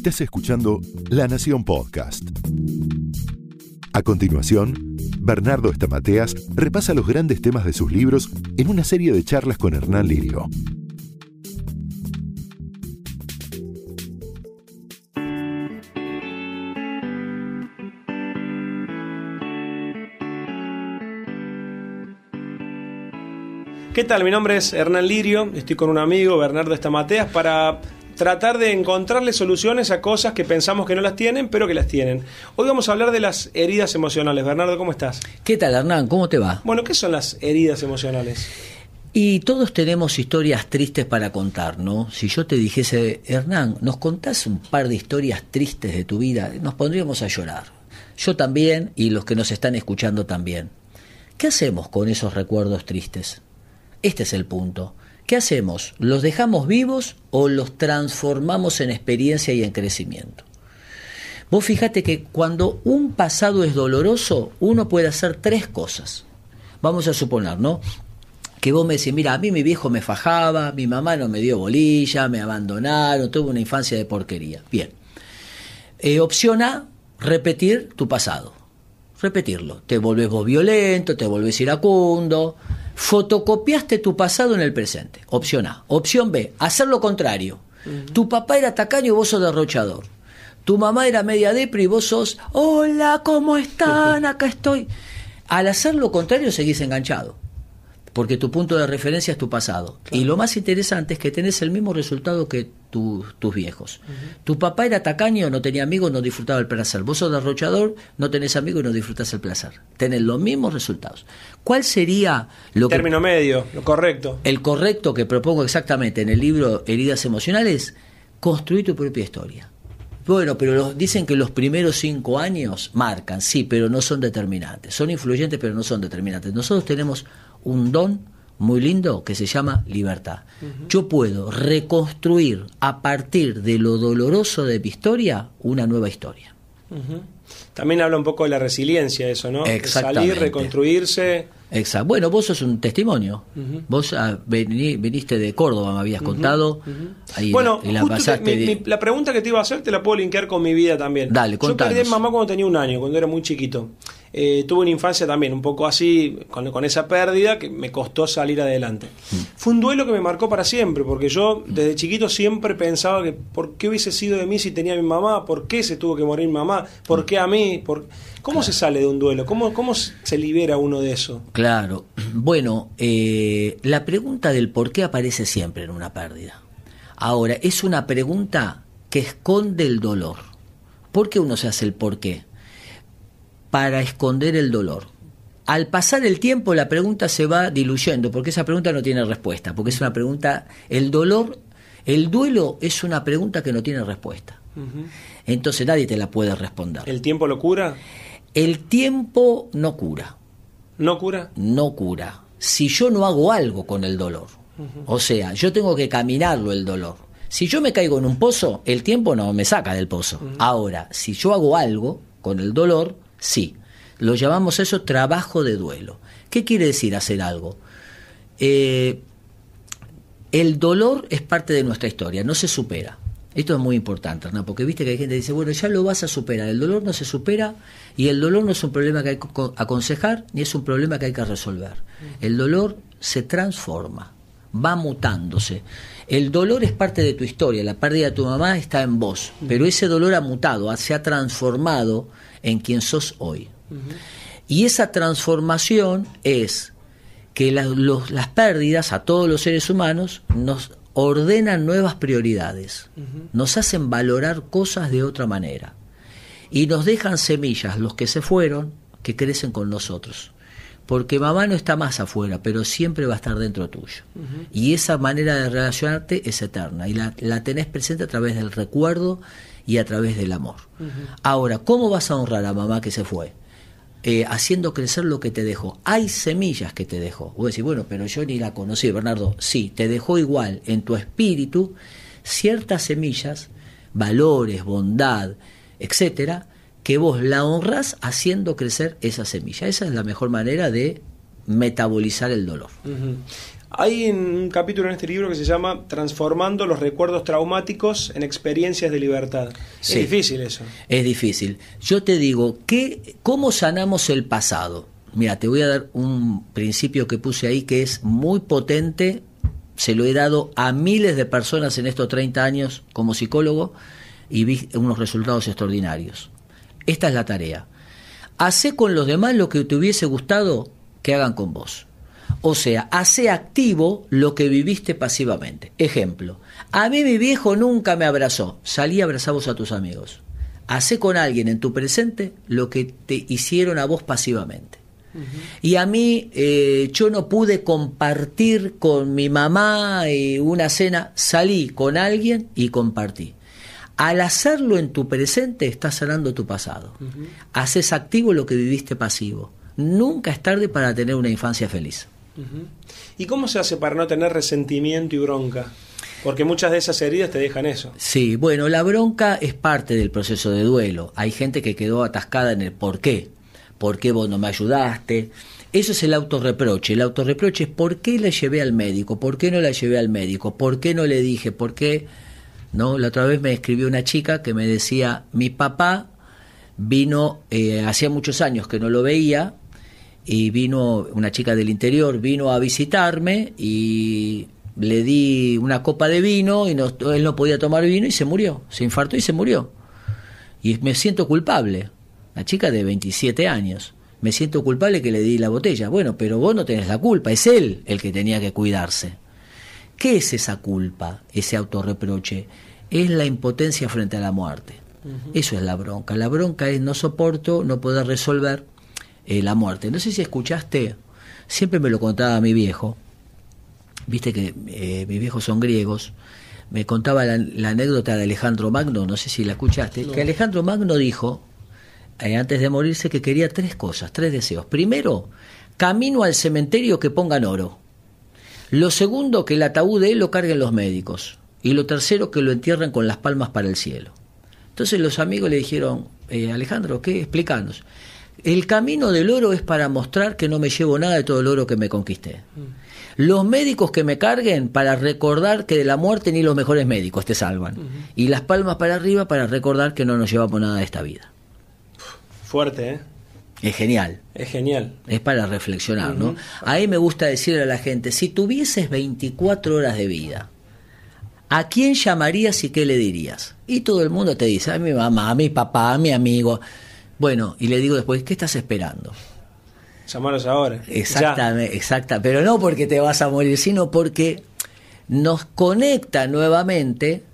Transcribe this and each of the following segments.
Estás escuchando La Nación Podcast. A continuación, Bernardo Estamateas repasa los grandes temas de sus libros en una serie de charlas con Hernán Lirio. ¿Qué tal? Mi nombre es Hernán Lirio, estoy con un amigo, Bernardo Estamateas, para tratar de encontrarle soluciones a cosas que pensamos que no las tienen, pero que las tienen. Hoy vamos a hablar de las heridas emocionales. Bernardo, ¿cómo estás? ¿Qué tal, Hernán? ¿Cómo te va? Bueno, ¿qué son las heridas emocionales? Y todos tenemos historias tristes para contar, ¿no? Si yo te dijese, Hernán, ¿nos contás un par de historias tristes de tu vida? Nos pondríamos a llorar. Yo también y los que nos están escuchando también. ¿Qué hacemos con esos recuerdos tristes? Este es el punto. ¿Qué hacemos? ¿Los dejamos vivos o los transformamos en experiencia y en crecimiento? Vos fíjate que cuando un pasado es doloroso, uno puede hacer tres cosas. Vamos a suponer, ¿no? Que vos me decís, mira, a mí mi viejo me fajaba, mi mamá no me dio bolilla, me abandonaron, tuve una infancia de porquería. Bien. Eh, opción A, repetir tu pasado. Repetirlo. Te volvés vos violento, te volvés iracundo, Fotocopiaste tu pasado en el presente. Opción A. Opción B. Hacer lo contrario. Tu papá era tacaño y vos sos derrochador. Tu mamá era media depre y vos sos, hola, ¿cómo están? Acá estoy. Al hacer lo contrario seguís enganchado porque tu punto de referencia es tu pasado. Y lo más interesante es que tenés el mismo resultado que tus viejos. Tu papá era tacaño, no tenía amigos, no disfrutaba el placer. Vos sos derrochador, no tenés amigos y no disfrutas el placer. Tenés los mismos resultados. ¿Cuál sería lo Término medio, lo correcto. El correcto que propongo exactamente en el libro Heridas Emocionales, construir tu propia historia. Bueno, pero dicen que los primeros cinco años marcan, sí, pero no son determinantes. Son influyentes, pero no son determinantes. Nosotros tenemos un don muy lindo que se llama libertad. Yo puedo reconstruir a partir de lo doloroso de mi historia una nueva historia. También habla un poco de la resiliencia, eso, ¿no? Salir, reconstruirse. Exacto. Bueno, vos sos un testimonio. Vos ah, viniste de Córdoba, me habías contado. bueno, la, la pregunta que te iba a hacer te la puedo linkear con mi vida también. Yo perdí a mamá cuando tenía un año, cuando era muy chiquito. Eh, tuve una infancia también un poco así, con, esa pérdida que me costó salir adelante. Mm. Fue un duelo que me marcó para siempre, porque yo desde chiquito siempre pensaba que por qué hubiese sido de mí si tenía a mi mamá, por qué se tuvo que morir mi mamá, por qué a mí, ¿Por... ¿cómo se sale de un duelo? ¿Cómo, se libera uno de eso? Claro, bueno, eh, la pregunta del por qué aparece siempre en una pérdida. Ahora, es una pregunta que esconde el dolor. ¿Por qué uno se hace el por qué? para esconder el dolor. Al pasar el tiempo la pregunta se va diluyendo, porque esa pregunta no tiene respuesta, porque es una pregunta, el dolor, el duelo es una pregunta que no tiene respuesta. Entonces nadie te la puede responder. ¿El tiempo lo cura? El tiempo no cura. ¿No cura? No cura. Si yo no hago algo con el dolor, o sea, yo tengo que caminarlo el dolor. Si yo me caigo en un pozo, el tiempo no me saca del pozo. Ahora, si yo hago algo con el dolor, Sí, lo llamamos eso trabajo de duelo. ¿Qué quiere decir hacer algo? Eh, el dolor es parte de nuestra historia, no se supera. Esto es muy importante, ¿no? porque viste que hay gente que dice, bueno, ya lo vas a superar, el dolor no se supera y el dolor no es un problema que hay que aconsejar ni es un problema que hay que resolver. Mm. El dolor se transforma va mutándose. El dolor es parte de tu historia, la pérdida de tu mamá está en vos, pero ese dolor ha mutado, se ha transformado en quien sos hoy. Y esa transformación es que las pérdidas a todos los seres humanos nos ordenan nuevas prioridades, nos hacen valorar cosas de otra manera y nos dejan semillas, los que se fueron, que crecen con nosotros porque mamá no está más afuera, pero siempre va a estar dentro tuyo. Y esa manera de relacionarte es eterna y la, tenés presente a través del recuerdo y a través del amor. Ahora, ¿cómo vas a honrar a mamá que se fue? Eh, haciendo crecer lo que te dejó. Hay semillas que te dejó. Vos decís, bueno, pero yo ni la conocí, Bernardo. Sí, te dejó igual en tu espíritu ciertas semillas, valores, bondad, etcétera, que vos la honras haciendo crecer esa semilla. Esa es la mejor manera de metabolizar el dolor. Hay un capítulo en este libro que se llama Transformando los recuerdos traumáticos en experiencias de libertad. es difícil eso. Es difícil. Yo te digo, ¿qué, ¿cómo sanamos el pasado? Mira, te voy a dar un principio que puse ahí que es muy potente. Se lo he dado a miles de personas en estos 30 años como psicólogo y vi unos resultados extraordinarios. Esta es la tarea. Hacé con los demás lo que te hubiese gustado que hagan con vos. O sea, hace activo lo que viviste pasivamente. Ejemplo, a mí mi viejo nunca me abrazó. Salí a a tus amigos. Hacé con alguien en tu presente lo que te hicieron a vos pasivamente. Y a mí eh, yo no pude compartir con mi mamá eh, una cena, salí con alguien y compartí. Al hacerlo en tu presente, estás sanando tu pasado. Haces activo lo que viviste pasivo. Nunca es tarde para tener una infancia feliz. ¿Y cómo se hace para no tener resentimiento y bronca? Porque muchas de esas heridas te dejan eso. Sí, bueno, la bronca es parte del proceso de duelo. Hay gente que quedó atascada en el por qué. ¿Por qué vos no me ayudaste? Eso es el autorreproche. El autorreproche es por qué la llevé al médico, por qué no la llevé al médico, por qué no le dije, por qué la otra vez me escribió una chica que me decía, mi papá vino, eh, hacía muchos años que no lo veía, y vino una chica del interior, vino a visitarme y le di una copa de vino y él no podía tomar vino y se murió, se infartó y se murió. Y me siento culpable, La chica de 27 años, me siento culpable que le di la botella. Bueno, pero vos no tenés la culpa, es él el que tenía que cuidarse. ¿Qué es esa culpa, ese autorreproche? Es la impotencia frente a la muerte. Eso es la bronca. La bronca es no soporto, no poder resolver eh, la muerte. No sé si escuchaste, siempre me lo contaba mi viejo, viste que eh, mis viejos son griegos, me contaba la, anécdota de Alejandro Magno, no sé si la escuchaste, que Alejandro Magno dijo, eh, antes de morirse, que quería tres cosas, tres deseos. Primero, camino al cementerio que pongan oro. Lo segundo, que el ataúd de él lo carguen los médicos. Y lo tercero, que lo entierren con las palmas para el cielo. Entonces los amigos le dijeron, eh, Alejandro, ¿qué? Explícanos. El camino del oro es para mostrar que no me llevo nada de todo el oro que me conquisté. Mm. Los médicos que me carguen para recordar que de la muerte ni los mejores médicos te salvan. Y las palmas para arriba para recordar que no nos llevamos nada de esta vida. Fuerte, ¿eh? Es genial. Es genial. Es para reflexionar, ¿no? A mí me gusta decirle a la gente, si tuvieses 24 horas de vida, ¿a quién llamarías y qué le dirías? Y todo el mundo te dice, a mi mamá, a mi papá, a mi amigo. Bueno, y le digo después, ¿qué estás esperando? Llamaros ahora. Exactamente, exacta. Pero no porque te vas a morir, sino porque nos conecta nuevamente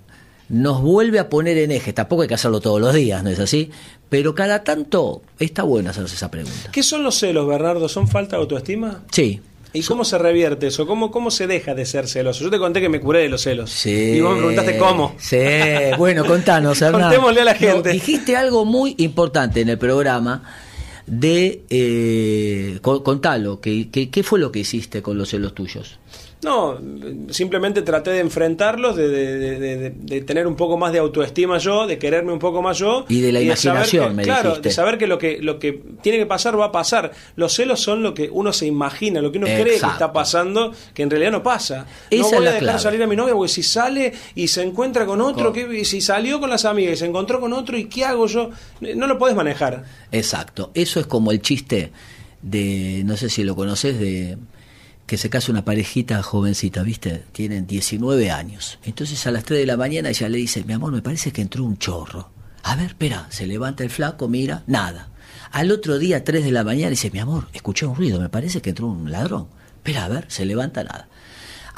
nos vuelve a poner en eje. Tampoco hay que hacerlo todos los días, ¿no es así? Pero cada tanto está bueno hacerse esa pregunta. ¿Qué son los celos, Bernardo? ¿Son falta de autoestima? Sí. ¿Y cómo se revierte eso? ¿Cómo, ¿Cómo se deja de ser celoso? Yo te conté que me curé de los celos. Sí, y vos me preguntaste cómo. Sí, bueno, contanos, Contémosle a la gente. dijiste algo muy importante en el programa de eh, contalo, que qué, fue lo que hiciste con los celos tuyos? No, simplemente traté de enfrentarlos, de, tener un poco más de autoestima yo, de quererme un poco más yo. Y de la imaginación, me Claro, de saber que lo, que lo que tiene que pasar va a pasar. Los celos son lo que uno se imagina, lo que uno cree que está pasando, que en realidad no pasa. no voy a dejar salir a mi novia porque si sale y se encuentra con otro, Que, si salió con las amigas y se encontró con otro, ¿y qué hago yo? No lo puedes manejar. Exacto, eso es como el chiste de, no sé si lo conoces, de que se casa una parejita jovencita, ¿viste? Tienen 19 años. Entonces a las 3 de la mañana ella le dice, mi amor, me parece que entró un chorro. A ver, espera, se levanta el flaco, mira, nada. Al otro día, 3 de la mañana, dice, mi amor, escuché un ruido, me parece que entró un ladrón. Espera, a ver, se levanta, nada.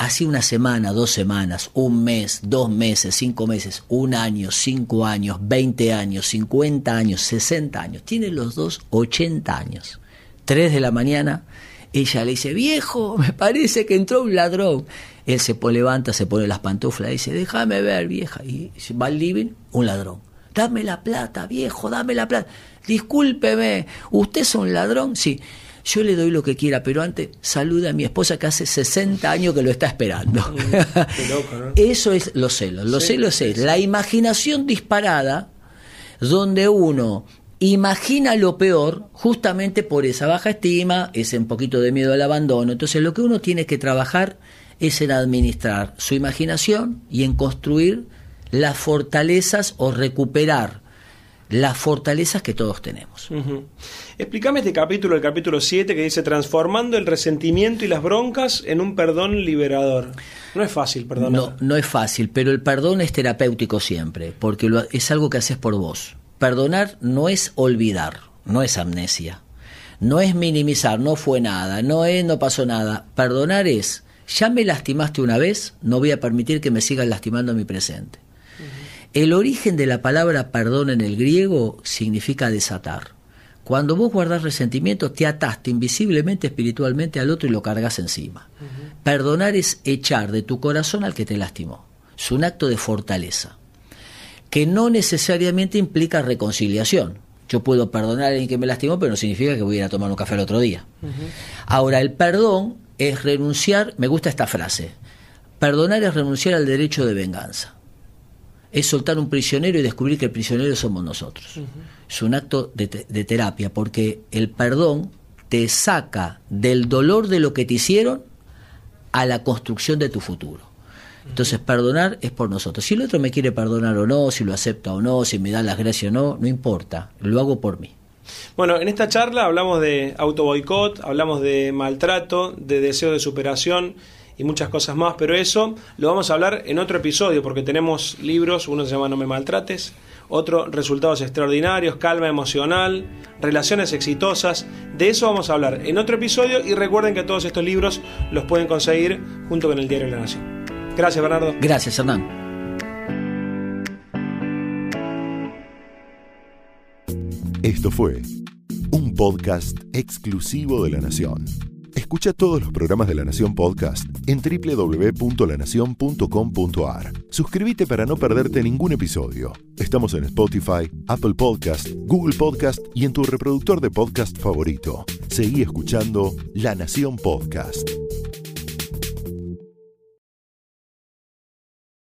Hace una semana, dos semanas, un mes, dos meses, cinco meses, un año, cinco años, veinte años, cincuenta años, sesenta años. Tienen los dos ochenta años. Tres de la mañana, ella le dice, viejo, me parece que entró un ladrón. Él se levanta, se pone las pantuflas, y dice, déjame ver, vieja. Y va al living, un ladrón. Dame la plata, viejo, dame la plata. Discúlpeme, ¿usted es un ladrón? Sí yo le doy lo que quiera, pero antes saluda a mi esposa que hace 60 años que lo está esperando. Eso es los celos. Los celos es la imaginación disparada donde uno imagina lo peor justamente por esa baja estima, ese un poquito de miedo al abandono. Entonces lo que uno tiene que trabajar es en administrar su imaginación y en construir las fortalezas o recuperar las fortalezas que todos tenemos. Explícame este capítulo, el capítulo 7, que dice transformando el resentimiento y las broncas en un perdón liberador. No es fácil, perdón. No, es fácil, pero el perdón es terapéutico siempre, porque es algo que haces por vos. Perdonar no es olvidar, no es amnesia, no es minimizar, no fue nada, no es, eh, no pasó nada. Perdonar es, ya me lastimaste una vez, no voy a permitir que me sigas lastimando en mi presente. El origen de la palabra perdón en el griego significa desatar. Cuando vos guardás resentimiento, te ataste invisiblemente, espiritualmente al otro y lo cargas encima. Perdonar es echar de tu corazón al que te lastimó. Es un acto de fortaleza, que no necesariamente implica reconciliación. Yo puedo perdonar a alguien que me lastimó, pero no significa que voy a ir a tomar un café el otro día. Ahora, el perdón es renunciar, me gusta esta frase, perdonar es renunciar al derecho de venganza es soltar un prisionero y descubrir que el prisionero somos nosotros. Es un acto de, terapia, porque el perdón te saca del dolor de lo que te hicieron a la construcción de tu futuro. Entonces, perdonar es por nosotros. Si el otro me quiere perdonar o no, si lo acepta o no, si me da las gracias o no, no importa, lo hago por mí. Bueno, en esta charla hablamos de boicot hablamos de maltrato, de deseo de superación, y muchas cosas más, pero eso lo vamos a hablar en otro episodio porque tenemos libros, uno se llama No me maltrates, otro Resultados extraordinarios, Calma emocional, Relaciones exitosas, de eso vamos a hablar en otro episodio y recuerden que todos estos libros los pueden conseguir junto con el Diario de la Nación. Gracias Bernardo. Gracias Hernán. Esto fue un podcast exclusivo de la Nación. Escucha todos los programas de La Nación Podcast en www.lanacion.com.ar. Suscríbete para no perderte ningún episodio. Estamos en Spotify, Apple Podcast, Google Podcast y en tu reproductor de podcast favorito. Seguí escuchando La Nación Podcast.